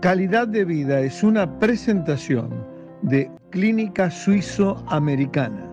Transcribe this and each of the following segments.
Calidad de vida es una presentación de Clínica Suizo Americana.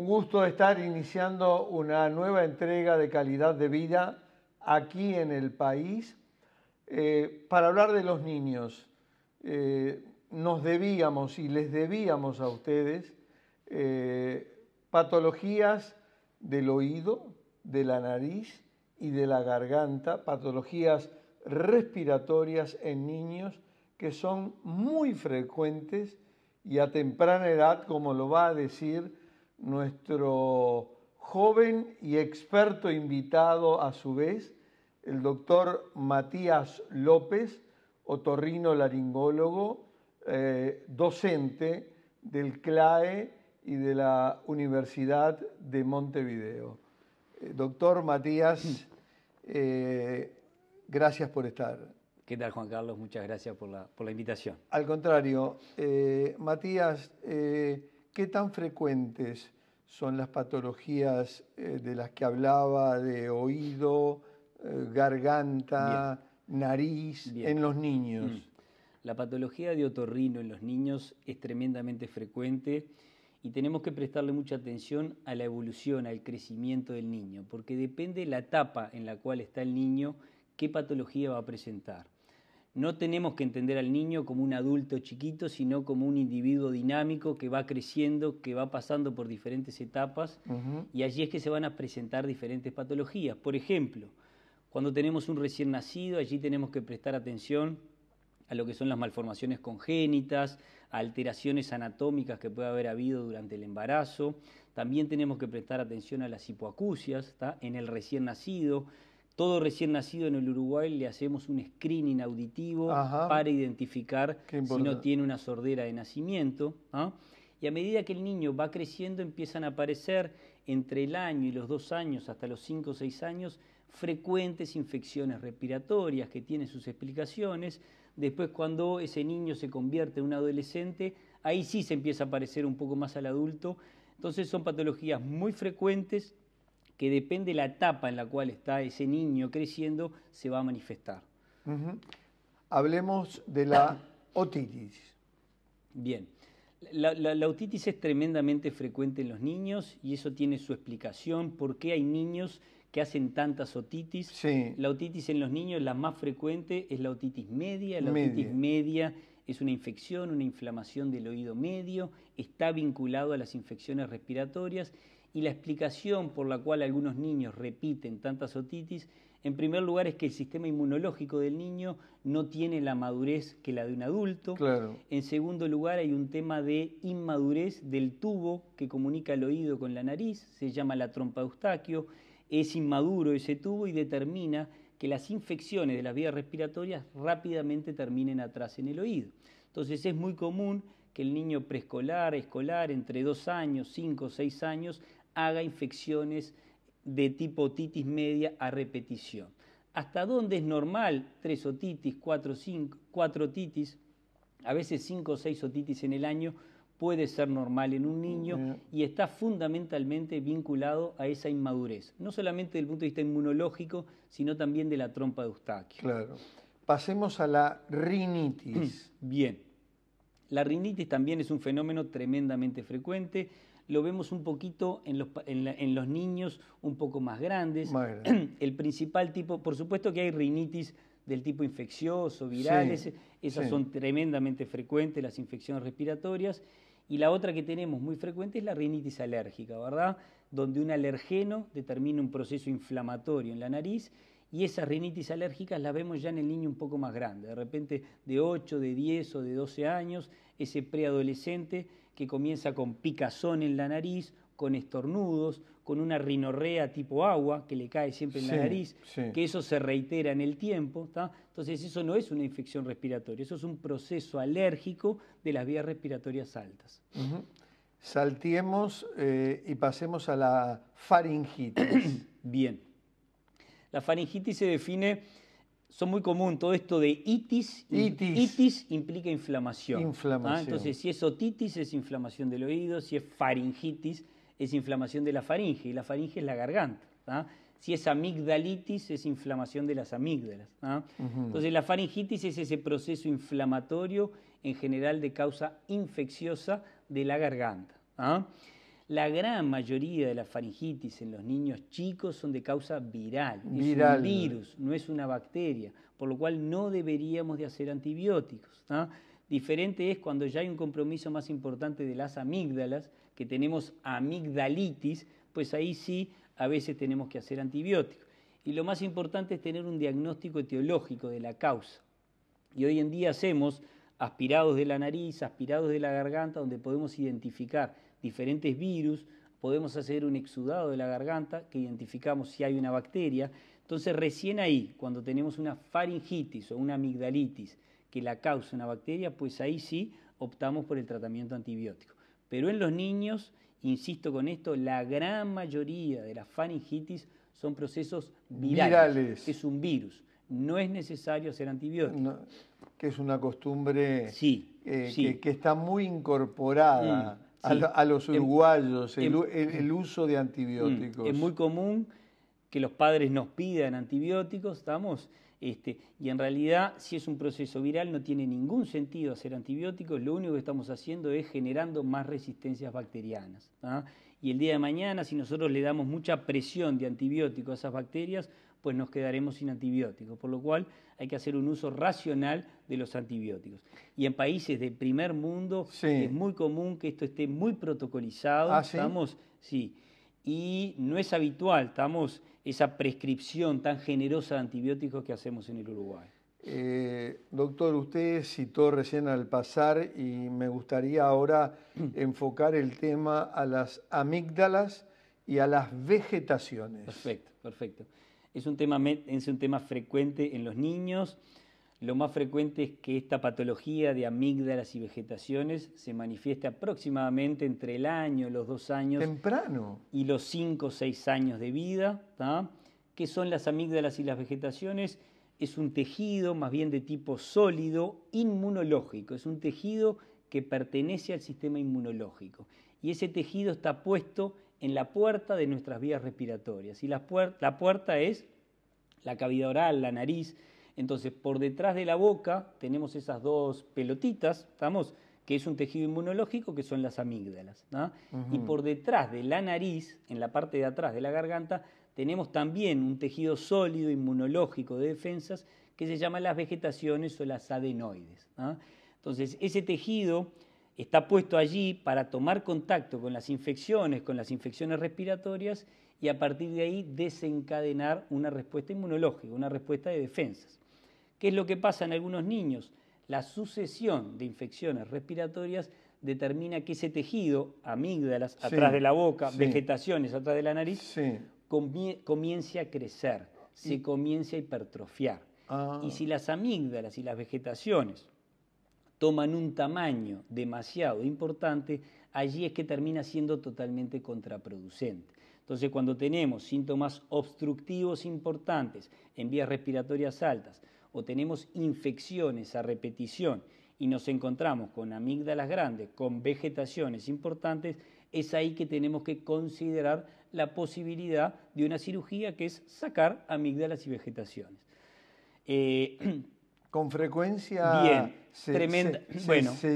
Un gusto estar iniciando una nueva entrega de calidad de vida aquí en el país eh, para hablar de los niños. Eh, nos debíamos y les debíamos a ustedes eh, patologías del oído, de la nariz y de la garganta, patologías respiratorias en niños que son muy frecuentes y a temprana edad, como lo va a decir nuestro joven y experto invitado a su vez, el doctor Matías López, otorrino laringólogo, eh, docente del CLAE y de la Universidad de Montevideo. Eh, doctor Matías, hmm. eh, gracias por estar. ¿Qué tal, Juan Carlos? Muchas gracias por la, por la invitación. Al contrario, Matías, ¿Qué tan frecuentes son las patologías eh, de las que hablaba, de oído, eh, garganta, nariz, en los niños? Mm. La patología de otorrino en los niños es tremendamente frecuente y tenemos que prestarle mucha atención a la evolución, al crecimiento del niño, porque depende la etapa en la cual está el niño, qué patología va a presentar. No tenemos que entender al niño como un adulto chiquito, sino como un individuo dinámico que va creciendo, que va pasando por diferentes etapas y allí es que se van a presentar diferentes patologías. Por ejemplo, cuando tenemos un recién nacido, allí tenemos que prestar atención a lo que son las malformaciones congénitas, alteraciones anatómicas que puede haber habido durante el embarazo. También tenemos que prestar atención a las hipoacusias en el recién nacido, todo recién nacido en el Uruguay le hacemos un screening auditivo para identificar si no tiene una sordera de nacimiento. ¿ah? Y a medida que el niño va creciendo empiezan a aparecer entre el año y los dos años, hasta los cinco o seis años, frecuentes infecciones respiratorias que tienen sus explicaciones. Después cuando ese niño se convierte en un adolescente, ahí sí se empieza a aparecer un poco más al adulto. Entonces son patologías muy frecuentes que depende la etapa en la cual está ese niño creciendo, se va a manifestar. Hablemos de la otitis. Bien, la, otitis es tremendamente frecuente en los niños y eso tiene su explicación, por qué hay niños que hacen tantas otitis. La otitis en los niños, la más frecuente, es la otitis media. La otitis media es una infección, una inflamación del oído medio, está vinculado a las infecciones respiratorias y la explicación por la cual algunos niños repiten tantas otitis, en primer lugar es que el sistema inmunológico del niño no tiene la madurez que la de un adulto. En segundo lugar hay un tema de inmadurez del tubo que comunica el oído con la nariz, se llama la trompa de Eustaquio, es inmaduro ese tubo y determina que las infecciones de las vías respiratorias rápidamente terminen atrás en el oído. Entonces es muy común que el niño preescolar, escolar, entre dos años, cinco, o años, haga infecciones de tipo otitis media a repetición. ¿Hasta dónde es normal tres otitis, cuatro, otitis? A veces cinco o seis otitis en el año puede ser normal en un niño y está fundamentalmente vinculado a esa inmadurez, no solamente desde el punto de vista inmunológico, sino también de la trompa de Eustaquio. Claro. Pasemos a la rinitis. Bien. La rinitis también es un fenómeno tremendamente frecuente lo vemos un poquito en los, niños un poco más grandes. El principal tipo, por supuesto que hay rinitis del tipo infeccioso, virales, e, esas son tremendamente frecuentes, las infecciones respiratorias. Y la otra que tenemos muy frecuente es la rinitis alérgica, ¿verdad? Donde un alergeno determina un proceso inflamatorio en la nariz y esas rinitis alérgicas las vemos ya en el niño un poco más grande, de repente de 8, de 10 o de 12 años, ese preadolescente que comienza con picazón en la nariz, con estornudos, con una rinorrea tipo agua que le cae siempre en la nariz, que eso se reitera en el tiempo. Entonces eso no es una infección respiratoria, eso es un proceso alérgico de las vías respiratorias altas. Uh Saltiemos eh, y pasemos a la faringitis. Bien. La faringitis se define son muy común todo esto de itis. Itis, implica ¿ah? inflamación. Entonces, si es otitis, es inflamación del oído. Si es faringitis, es inflamación de la faringe. Y la faringe es la garganta. ¿ah? Si es amigdalitis, es inflamación de las amígdalas. ¿ah? Entonces, la faringitis es ese proceso inflamatorio, en general de causa infecciosa, de la garganta. La gran mayoría de las faringitis en los niños chicos son de causa viral. Es un virus, no es una bacteria, por lo cual no deberíamos de hacer antibióticos. Diferente es cuando ya hay un compromiso más importante de las amígdalas, que tenemos amigdalitis, pues ahí sí a veces tenemos que hacer antibióticos. Y lo más importante es tener un diagnóstico etiológico de la causa. Y hoy en día hacemos aspirados de la nariz, aspirados de la garganta, donde podemos identificar diferentes virus, podemos hacer un exudado de la garganta que identificamos si hay una bacteria. Entonces recién ahí, cuando tenemos una faringitis o una amigdalitis que la causa una bacteria, pues ahí sí optamos por el tratamiento antibiótico. Pero en los niños, insisto con esto, la gran mayoría de las faringitis son procesos virales. Es un virus. No es necesario hacer antibióticos. que es una costumbre eh, Que, está muy incorporada. Mm a, los em, uruguayos, em, el, uso de antibióticos. Mm, es muy común que los padres nos pidan antibióticos, ¿estamos? Este, y en realidad, si es un proceso viral, no tiene ningún sentido hacer antibióticos, lo único que estamos haciendo es generando más resistencias bacterianas. ¿ah? Y el día de mañana, si nosotros le damos mucha presión de antibióticos a esas bacterias, pues nos quedaremos sin antibióticos, por lo cual hay que hacer un uso racional de los antibióticos. Y en países de primer mundo es muy común que esto esté muy protocolizado, ah, sí? estamos, sí, y no es habitual, estamos esa prescripción tan generosa de antibióticos que hacemos en el Uruguay. Eh, doctor, usted citó recién al pasar y me gustaría ahora enfocar el tema a las amígdalas y a las vegetaciones. Perfecto, perfecto. Es un, tema, un tema frecuente en los niños. Lo más frecuente es que esta patología de amígdalas y vegetaciones se manifieste aproximadamente entre el año, los dos años. Temprano. Y los cinco o seis años de vida. ¿Qué son las amígdalas y las vegetaciones? Es un tejido más bien de tipo sólido, inmunológico. Es un tejido que pertenece al sistema inmunológico. Y ese tejido está puesto en la puerta de nuestras vías respiratorias. Y la, la puerta es la cavidad oral, la nariz. Entonces, por detrás de la boca tenemos esas dos pelotitas, ¿estamos? que es un tejido inmunológico, que son las amígdalas. Y por detrás de la nariz, en la parte de atrás de la garganta, tenemos también un tejido sólido inmunológico de defensas que se llama las vegetaciones o las adenoides. Entonces, ese tejido está puesto allí para tomar contacto con las infecciones, con las infecciones respiratorias y a partir de ahí desencadenar una respuesta inmunológica, una respuesta de defensas. ¿Qué es lo que pasa en algunos niños? La sucesión de infecciones respiratorias determina que ese tejido, amígdalas atrás de la boca, vegetaciones atrás de la nariz, comience a crecer, se comience a hipertrofiar. Ah. Y si las amígdalas y las vegetaciones toman un tamaño demasiado importante, allí es que termina siendo totalmente contraproducente. Entonces, cuando tenemos síntomas obstructivos importantes en vías respiratorias altas o tenemos infecciones a repetición y nos encontramos con amígdalas grandes, con vegetaciones importantes, es ahí que tenemos que considerar la posibilidad de una cirugía que es sacar amígdalas y vegetaciones. Eh, Con frecuencia se,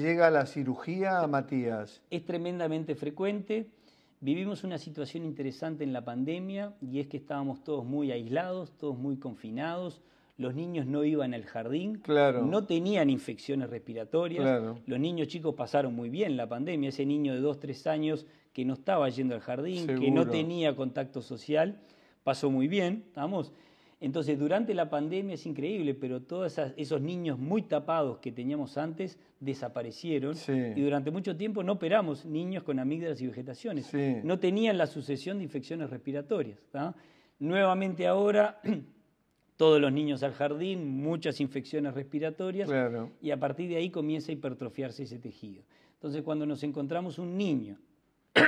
llega a la cirugía, Matías. Es tremendamente frecuente. Vivimos una situación interesante en la pandemia y es que estábamos todos muy aislados, todos muy confinados. Los niños no iban al jardín, claro. no tenían infecciones respiratorias. Los niños chicos pasaron muy bien la pandemia. Ese niño de 2, 3 años que no estaba yendo al jardín, que no tenía contacto social, pasó muy bien, ¿estamos? Entonces, durante la pandemia es increíble, pero todos esos niños muy tapados que teníamos antes desaparecieron y durante mucho tiempo no operamos niños con amígdalas y vegetaciones. No tenían la sucesión de infecciones respiratorias. Nuevamente ahora... todos los niños al jardín, muchas infecciones respiratorias y a partir de ahí comienza a hipertrofiarse ese tejido. Entonces cuando nos encontramos un niño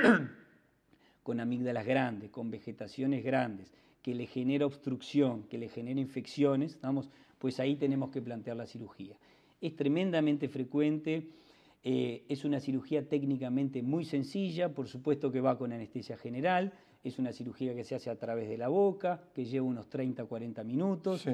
con amígdalas grandes, con vegetaciones grandes, que le genera obstrucción, que le genera infecciones, vamos, pues ahí tenemos que plantear la cirugía. Es tremendamente frecuente, eh, es una cirugía técnicamente muy sencilla, por supuesto que va con anestesia general, es una cirugía que se hace a través de la boca, que lleva unos 30 40 minutos.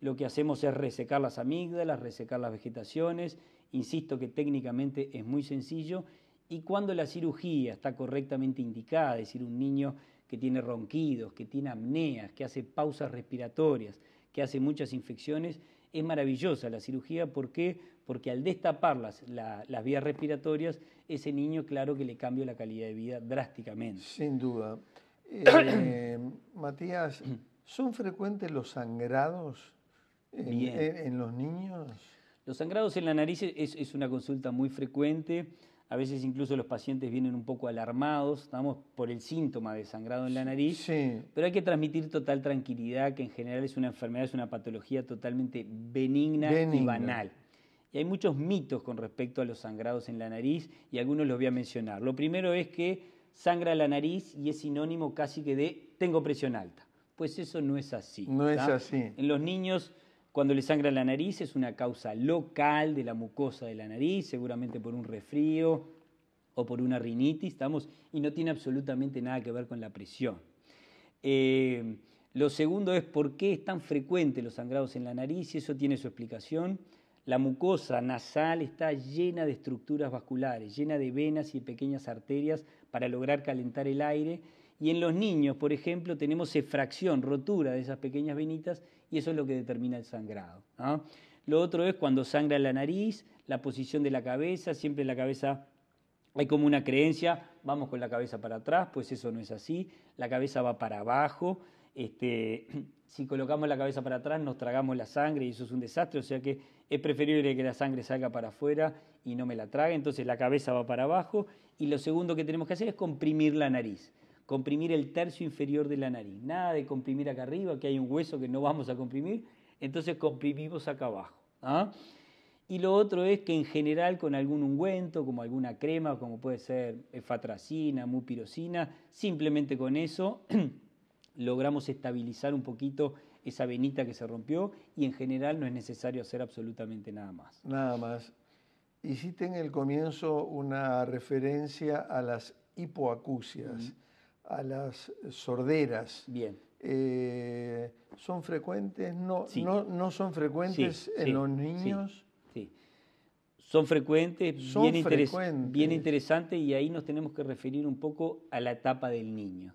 Lo que hacemos es resecar las amígdalas, resecar las vegetaciones. Insisto que técnicamente es muy sencillo. Y cuando la cirugía está correctamente indicada, es decir, un niño que tiene ronquidos, que tiene apneas, que hace pausas respiratorias, que hace muchas infecciones, es maravillosa la cirugía. ¿Por qué? Porque al destapar las, las vías respiratorias, ese niño, claro que le cambia la calidad de vida drásticamente. Sin duda. Eh, Matías, ¿son frecuentes los sangrados en, los niños? Los sangrados en la nariz es una consulta muy frecuente. A veces incluso los pacientes vienen un poco alarmados, estamos por el síntoma de sangrado en la nariz, pero hay que transmitir total tranquilidad, que en general es una enfermedad, es una patología totalmente benigna, y banal. Y hay muchos mitos con respecto a los sangrados en la nariz y algunos los voy a mencionar. Lo primero es que sangra la nariz y es sinónimo casi que de tengo presión alta. Pues eso no es así. No es así. En los niños cuando le sangra la nariz es una causa local de la mucosa de la nariz, seguramente por un resfrío o por una rinitis, y no tiene absolutamente nada que ver con la presión. Eh, lo segundo es por qué es tan frecuente los sangrados en la nariz, y eso tiene su explicación. La mucosa nasal está llena de estructuras vasculares, llena de venas y pequeñas arterias para lograr calentar el aire y en los niños, por ejemplo, tenemos efracción, rotura de esas pequeñas venitas y eso es lo que determina el sangrado. Lo otro es cuando sangra la nariz, la posición de la cabeza, siempre la cabeza hay como una creencia, vamos con la cabeza para atrás, pues eso no es así, la cabeza va para abajo, este, si colocamos la cabeza para atrás nos tragamos la sangre y eso es un desastre, o sea que es preferible que la sangre salga para afuera y no me la trague, entonces la cabeza va para abajo y lo segundo que tenemos que hacer es comprimir la nariz comprimir el tercio inferior de la nariz. Nada de comprimir acá arriba, que hay un hueso que no vamos a comprimir, entonces comprimimos acá abajo. ¿ah? Y lo otro es que en general con algún ungüento, como alguna crema, como puede ser efatracina, mupirocina, simplemente con eso logramos estabilizar un poquito esa venita que se rompió y en general no es necesario hacer absolutamente nada más. Nada más. Hiciste en el comienzo una referencia a las hipoacusias a las sorderas. Bien. Eh, ¿Son frecuentes? No, no, son frecuentes en los niños. Sí. Son frecuentes, bien, frecuentes. bien interesante y ahí nos tenemos que referir un poco a la etapa del niño.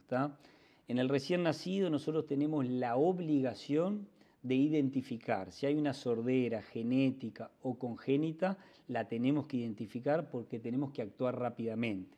En el recién nacido nosotros tenemos la obligación de identificar. Si hay una sordera genética o congénita, la tenemos que identificar porque tenemos que actuar rápidamente.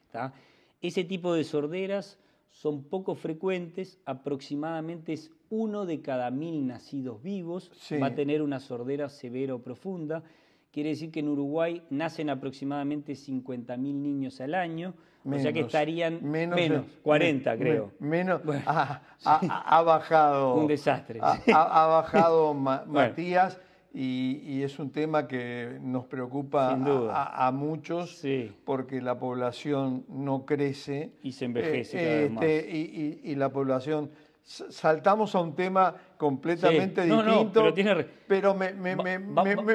Ese tipo de sorderas son poco frecuentes, aproximadamente es uno de cada mil nacidos vivos, va a tener una sordera severa o profunda. Quiere decir que en Uruguay nacen aproximadamente 50.000 niños al año, o sea que estarían menos, 40 creo. menos, ah, ha, bajado. Un desastre. Ha, bajado Matías y, es un tema que nos preocupa a, muchos porque la población no crece. Y se envejece eh, este, más. y, la población saltamos a un tema completamente distinto, pero, me,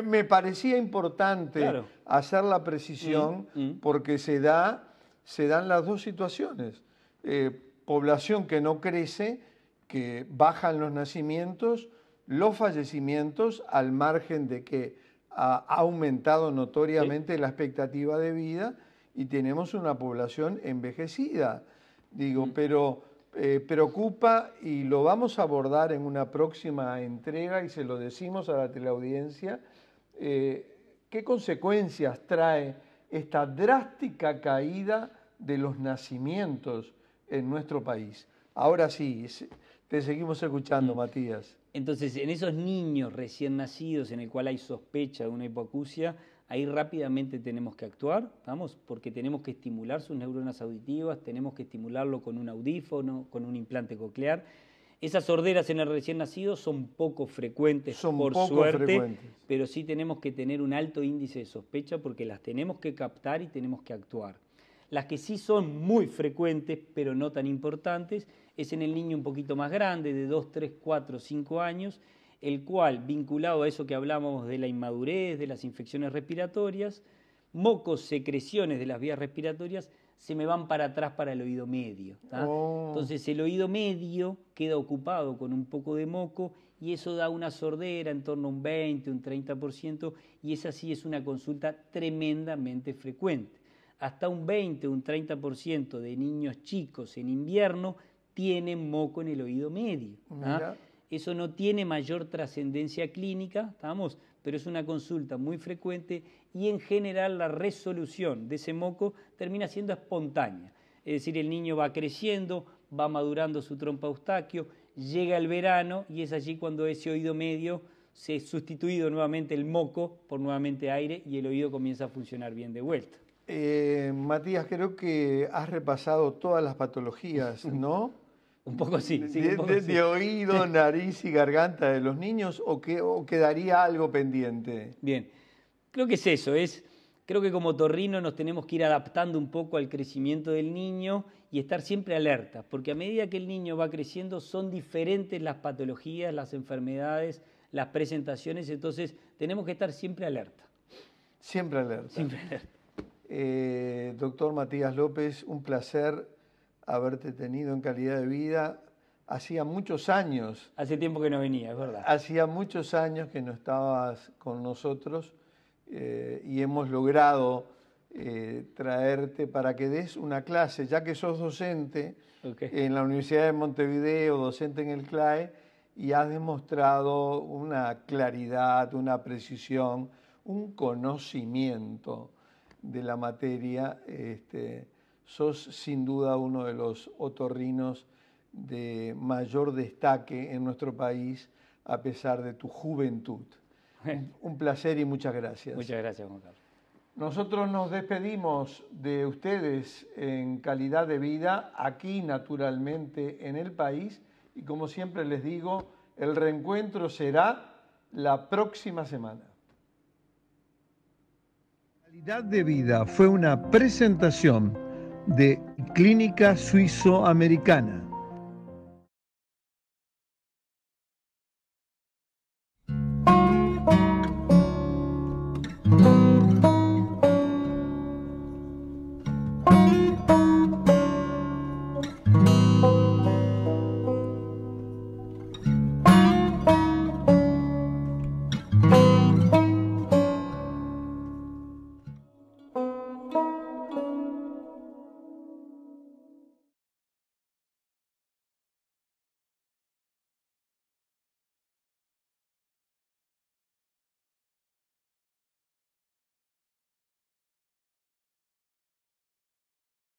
me, parecía importante hacer la precisión mm, mm. porque se, da, se dan las dos situaciones. Eh, población que no crece, que bajan los nacimientos los fallecimientos al margen de que ah, ha aumentado notoriamente la expectativa de vida y tenemos una población envejecida. Digo, pero eh, preocupa y lo vamos a abordar en una próxima entrega y se lo decimos a la teleaudiencia, eh, qué consecuencias trae esta drástica caída de los nacimientos en nuestro país. Ahora sí, te seguimos escuchando, mm. Matías. Entonces, en esos niños recién nacidos en el cual hay sospecha de una hipoacusia, ahí rápidamente tenemos que actuar, vamos, Porque tenemos que estimular sus neuronas auditivas, tenemos que estimularlo con un audífono, con un implante coclear. Esas sorderas en el recién nacido son poco frecuentes, por suerte, pero sí tenemos que tener un alto índice de sospecha porque las tenemos que captar y tenemos que actuar. Las que sí son muy frecuentes, pero no tan importantes, es en el niño un poquito más grande, de 2, 3, 4, 5 años, el cual, vinculado a eso que hablábamos de la inmadurez, de las infecciones respiratorias, mocos, secreciones de las vías respiratorias, se me van para atrás para el oído medio. Oh. Entonces el oído medio queda ocupado con un poco de moco y eso da una sordera en torno a un 20, un 30% y esa sí es una consulta tremendamente frecuente. Hasta un 20, un 30% de niños chicos en invierno tiene moco en el oído medio. ¿ah? Eso no tiene mayor trascendencia clínica, ¿estamos? Pero es una consulta muy frecuente y en general la resolución de ese moco termina siendo espontánea. Es decir, el niño va creciendo, va madurando su trompa eustaquio, llega el verano y es allí cuando ese oído medio se ha sustituido nuevamente el moco por nuevamente aire y el oído comienza a funcionar bien de vuelta. Eh, Matías, creo que has repasado todas las patologías, ¿no? Un poco sí. sí de, oído, nariz y garganta de los niños o, quedaría algo pendiente? Bien, creo que es eso, es... Creo que como torrino nos tenemos que ir adaptando un poco al crecimiento del niño y estar siempre alerta, porque a medida que el niño va creciendo son diferentes las patologías, las enfermedades, las presentaciones, entonces tenemos que estar siempre alerta. Siempre alerta. Siempre alerta. Eh, doctor Matías López, un placer haberte tenido en calidad de vida. Hacía muchos años. Hace tiempo que no venía, es verdad. Hacía muchos años que no estabas con nosotros eh, y hemos logrado eh, traerte para que des una clase, ya que sos docente en la Universidad de Montevideo, docente en el CLAE, y has demostrado una claridad, una precisión, un conocimiento de la materia. Este, sos sin duda uno de los otorrinos de mayor destaque en nuestro país a pesar de tu juventud. Un placer y muchas gracias. Muchas gracias, Juan Nosotros nos despedimos de ustedes en calidad de vida, aquí naturalmente en el país, y como siempre les digo, el reencuentro será la próxima semana. Calidad de vida fue una presentación de Clínica suizoamericana